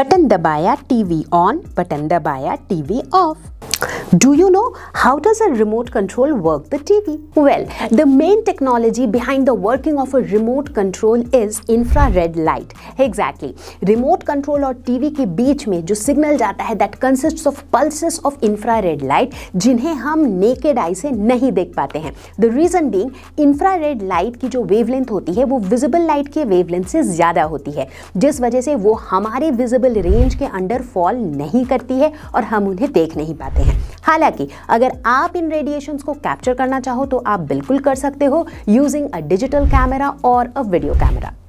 Button the Dabaya TV on, Button the Dabaya TV off. Do you know how does a remote control work the TV? Well, the main technology behind the working of a remote control is infrared light. Exactly. Remote control और TV के बीच में जो signal जाता है that consists of pulses of infrared light जिन्हें हम naked eye से नहीं देख पाते हैं. The reason being infrared light की जो wavelength होती है वो visible light के wavelength से ज़्यादा होती है जिस वजह से वो हमारे visible range के under fall नहीं करती है और हम उन्हें देख नहीं पाते हैं हालांकि अगर आप इन रेडिएशन को कैप्चर करना चाहो तो आप बिल्कुल कर सकते हो यूजिंग अ डिजिटल कैमरा और अ वीडियो कैमरा